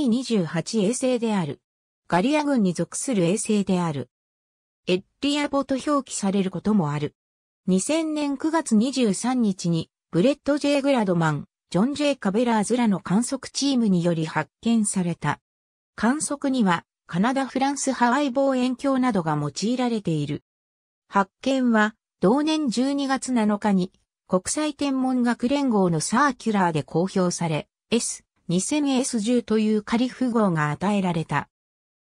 第28衛星である。ガリア軍に属する衛星である。エッリアボと表記されることもある。2000年9月23日に、ブレッド・ジェイグラドマン、ジョン・ジェイ・カベラーズらの観測チームにより発見された。観測には、カナダ・フランス・ハワイ望遠鏡などが用いられている。発見は、同年12月7日に、国際天文学連合のサーキュラーで公表され、S、2000S10 という仮符号が与えられた。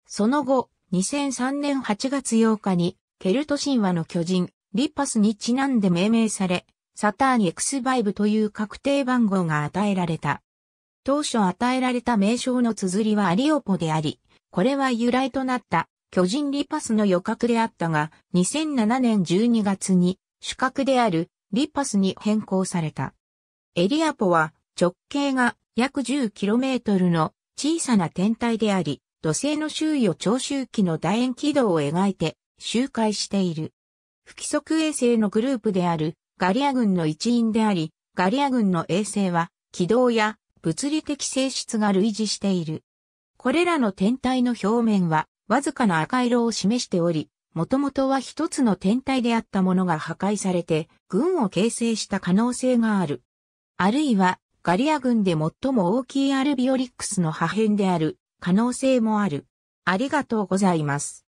その後、2003年8月8日に、ケルト神話の巨人、リッパスにちなんで命名され、サターン X バイブという確定番号が与えられた。当初与えられた名称の綴りはアリオポであり、これは由来となった巨人リパスの予覚であったが、2007年12月に主角であるリパスに変更された。エリアポは直径が約 10km の小さな天体であり、土星の周囲を長周期の楕円軌道を描いて周回している。不規則衛星のグループであるガリア軍の一員であり、ガリア軍の衛星は軌道や物理的性質が類似している。これらの天体の表面はわずかな赤色を示しており、もともとは一つの天体であったものが破壊されて、群を形成した可能性がある。あるいは、ガリア群で最も大きいアルビオリックスの破片である可能性もある。ありがとうございます。